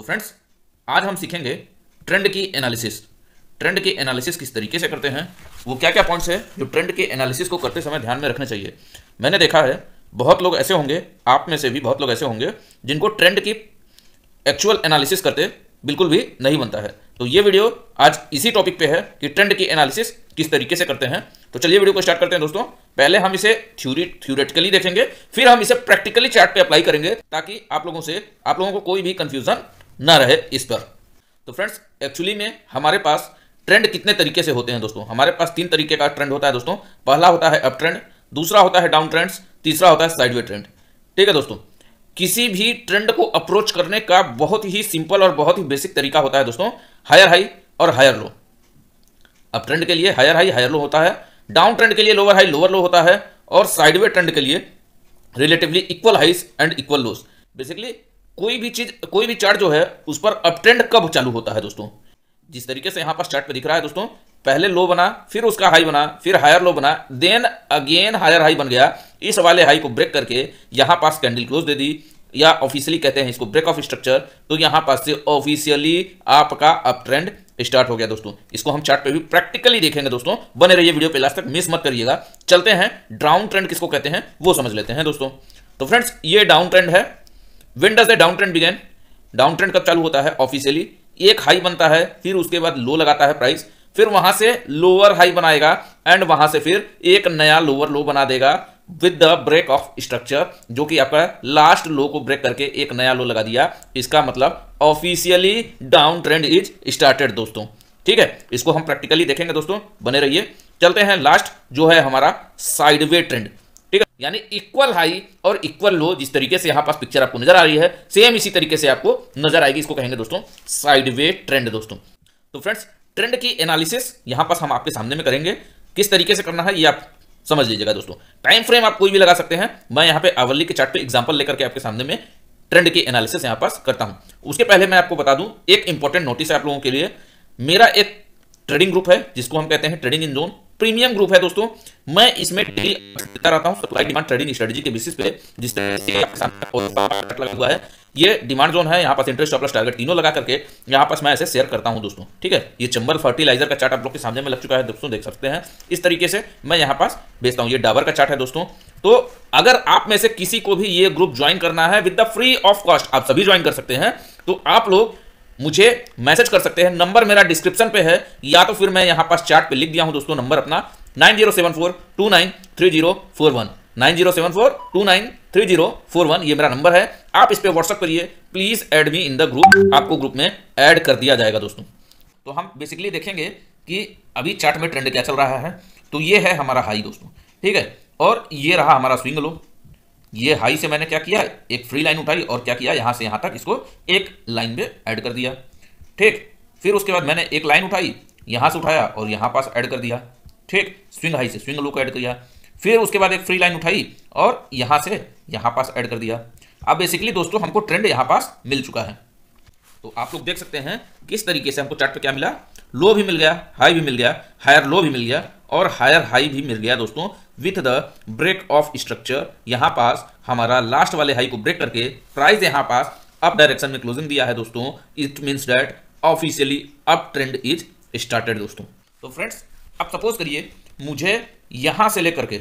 तो फ्रेंड्स आज हम सीखेंगे ट्रेंड की एनालिसिस ट्रेंड की एनालिसिस किस तरीके से करते हैं वो क्या क्या पॉइंट्स है जो ट्रेंड के एनालिसिस को करते समय ध्यान में रखना चाहिए मैंने देखा है बहुत लोग ऐसे होंगे आप में से भी बहुत लोग ऐसे होंगे जिनको ट्रेंड की एक्चुअल एनालिसिस करते बिल्कुल भी नहीं बनता है तो ये वीडियो आज इसी टॉपिक पे है कि ट्रेंड की एनालिसिस किस तरीके से करते हैं तो चलिए वीडियो को स्टार्ट करते हैं दोस्तों पहले हम इसे थ्यूरी थ्यूरेटिकली देखेंगे फिर हम इसे प्रैक्टिकली चार्ट पे अप्लाई करेंगे ताकि आप लोगों से आप लोगों को कोई भी कंफ्यूजन ना रहे इस पर तो फ्रेंड्स एक्चुअली में हमारे पास ट्रेंड कितने तरीके से होते हैं दोस्तों हमारे पास तीन तरीके का ट्रेंड होता है दोस्तों पहला होता है अप ट्रेंड दूसरा होता है डाउन ट्रेंड्स तीसरा होता है साइडवे ट्रेंड ठीक है दोस्तों किसी भी ट्रेंड को अप्रोच करने का बहुत ही सिंपल और बहुत ही बेसिक तरीका होता है दोस्तों हायर हाई और हायर लो अप ट्रेंड के लिए हायर हाई हायर लो होता है डाउन ट्रेंड के लिए लोअर हाई लोअर लो होता है और साइडवे ट्रेंड के लिए relatively equal highs and equal lows basically कोई भी चीज कोई भी चार्ट जो है उस पर अप ट्रेंड कब चालू होता है दोस्तों जिस तरीके से यहां पर चार्ट पे दिख रहा है दोस्तों पहले लो बना फिर उसका हाई बना फिर हायर लो बना देन अगेन हायर हाई बन गया इस वाले हाई को ब्रेक करके यहां पास कैंडल क्लोज दे दी या ऑफिशियली कहते हैं इसको ब्रेक ऑफ स्ट्रक्चर तो यहां पास से ऑफिशियली आपका अप ट्रेंड स्टार्ट हो गया दोस्तों इसको हम चार्ट पे भी प्रैक्टिकली देखेंगे दोस्तों बने रहिए वीडियो पे लास्ट तक मिस मत करिएगा चलते हैं डाउन ट्रेंड किसको कहते हैं वो समझ लेते हैं दोस्तों तो फ्रेंड्स ये डाउन ट्रेंड है When does the down trend Downtrend down trend कब चालू होता है ऑफिशियली एक हाई बनता है फिर उसके बाद लो लगाता है प्राइस फिर वहां से लोअर हाई बनाएगा एंड वहां से फिर एक नया लोअर लो बना देगा with the break of structure जो कि आपका लास्ट लो को ब्रेक करके एक नया लो लगा दिया इसका मतलब officially down trend is started दोस्तों ठीक है इसको हम प्रैक्टिकली देखेंगे दोस्तों बने रहिए चलते हैं लास्ट जो है हमारा साइडवे ट्रेंड यानी इक्वल हाई और इक्वल लो जिस तरीके से यहां पास पिक्चर आपको नजर आ रही है सेम इसी तरीके से आपको नजर आएगी इसको कहेंगे दोस्तों साइडवे ट्रेंड दोस्तों तो फ्रेंड्स ट्रेंड की एनालिसिस यहां पास हम आपके सामने में करेंगे किस तरीके से करना है ये आप समझ लीजिएगा दोस्तों टाइम फ्रेम आप कोई भी लगा सकते हैं मैं यहाँ पे अवली के चार्ट पे एग्जाम्पल लेकर के आपके सामने में ट्रेंड की एनालिसिस यहाँ पास करता हूँ उसके पहले मैं आपको बता दूँ एक इंपॉर्टेंट नोटिस है आप लोगों के लिए मेरा एक ट्रेडिंग ग्रुप है जिसको हम कहते हैं trading in zone premium group है दोस्तों मैं इसमें डेली हम्म। देता रहता हूं सप्लाई डिमांड ट्रेडिंग स्ट्रेटजी के बेसिस पे जिस तरह से लगा हुआ है ये डिमांड जोन है यहाँ पास इंटरेस्ट ऑफ टारगेट तीनों लगा करके यहाँ पास मैं ऐसे शेयर करता हूँ दोस्तों ठीक है ये चंबल फर्टिलाइजर का चार्ट आप लोग के सामने में लग चुका है दोस्तों देख सकते हैं इस तरीके से मैं यहाँ पास भेजता हूँ ये डाबर का चार्ट है दोस्तों तो अगर आप में से किसी को भी ये ग्रुप ज्वाइन करना है with the free of cost आप सभी ज्वाइन कर सकते हैं तो आप लोग मुझे मैसेज कर सकते हैं नंबर मेरा डिस्क्रिप्शन पे है या तो फिर मैं यहाँ पास चार्ट पे लिख दिया हूँ दोस्तों नंबर अपना nine zero seven four two nine three zero four one nine zero seven four two nine three zero four one ये मेरा नंबर है आप इस पर व्हाट्सअप करिए please add me in the group आपको ग्रुप में एड कर दिया जाएगा दोस्तों तो हम बेसिकली देखेंगे कि अभी चार्ट में ट्रेंड क्या चल रहा है तो ये है हमारा हाई दोस्तों ठीक है और ये रहा हमारा स्विंग लो ये हाई से मैंने क्या किया एक फ्री लाइन उठाई और क्या किया यहां से यहां तक इसको एक लाइन में ऐड कर दिया ठीक फिर उसके बाद मैंने एक लाइन उठाई यहां से उठाया और यहां पास ऐड कर दिया ठीक स्विंग हाई से स्विंग लो को ऐड किया फिर उसके बाद एक फ्री लाइन उठाई और यहां से यहां पास ऐड कर दिया अब बेसिकली दोस्तों हमको ट्रेंड यहां पास मिल चुका है तो आप लोग देख सकते हैं किस तरीके से हमको चार्ट पे क्या मिला लो भी मिल गया हाई भी मिल गया हायर लो भी मिल गया और हायर हाई भी मिल गया दोस्तों with the break of structure यहाँ पास हमारा लास्ट वाले हाई को ब्रेक करके प्राइस यहाँ पास अप डायरेक्शन में क्लोजिंग दिया है दोस्तों it means that officially up trend is started दोस्तों तो फ्रेंड्स अब सपोज करिए मुझे यहाँ से लेकर के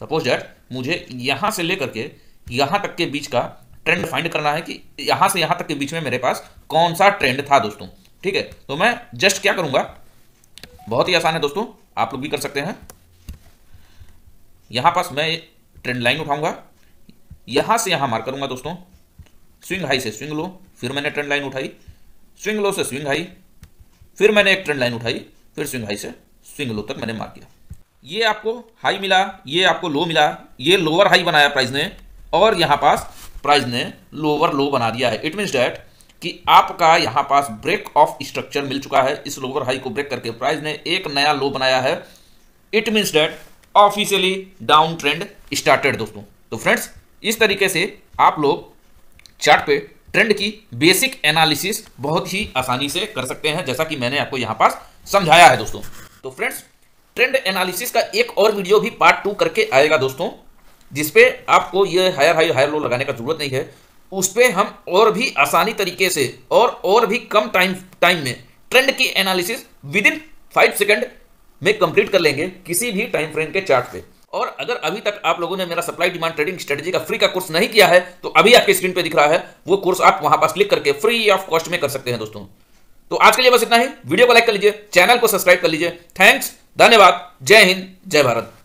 सपोज डैट मुझे यहाँ से लेकर के यहाँ तक के बीच का ट्रेंड फाइंड करना है कि यहाँ से यहाँ तक के बीच में मेरे पास कौन सा ट्रेंड था दोस्तों ठीक है तो मैं जस्ट क्या करूँगा बहुत ही आसान है दोस्तों आप लोग भी कर सकते हैं यहाँ पास मैं ट्रेंड लाइन उठाऊंगा यहाँ से यहाँ मार करूंगा दोस्तों स्विंग हाई से स्विंग लो फिर मैंने ट्रेंड लाइन उठाई स्विंग लो से स्विंग हाई फिर मैंने एक ट्रेंड लाइन उठाई फिर स्विंग हाई से स्विंग लो तक मैंने मार किया ये आपको हाई मिला ये आपको लो मिला ये लोअर हाई बनाया प्राइस ने और यहाँ पास प्राइस ने लोअर लो बना दिया है इट मीन्स डैट कि आपका यहाँ पास ब्रेक ऑफ स्ट्रक्चर मिल चुका है इस लोअर हाई को ब्रेक करके प्राइस ने एक नया लो बनाया है it means that officially down trend started दोस्तों तो फ्रेंड्स इस तरीके से आप लोग चार्ट पे ट्रेंड की बेसिक एनालिसिस बहुत ही आसानी से कर सकते हैं जैसा कि मैंने आपको यहां पास समझाया है दोस्तों तो फ्रेंड्स ट्रेंड एनालिसिस का एक और वीडियो भी पार्ट टू करके आएगा दोस्तों जिसपे आपको ये हायर हाई हायर लो लगाने का जरूरत नहीं है उस पर हम और भी आसानी तरीके से और और भी कम टाइम टाइम में ट्रेंड की analysis within five second में कंप्लीट कर लेंगे किसी भी टाइम फ्रेम के चार्ट पे और अगर अभी तक आप लोगों ने मेरा सप्लाई डिमांड ट्रेडिंग स्ट्रेटेजी का फ्री का कोर्स नहीं किया है तो अभी आपके स्क्रीन पे दिख रहा है वो कोर्स आप वहां पास क्लिक करके फ्री ऑफ कॉस्ट में कर सकते हैं दोस्तों तो आज के लिए बस इतना ही वीडियो को लाइक कर लीजिए चैनल को सब्सक्राइब कर लीजिए थैंक्स धन्यवाद जय हिंद जय भारत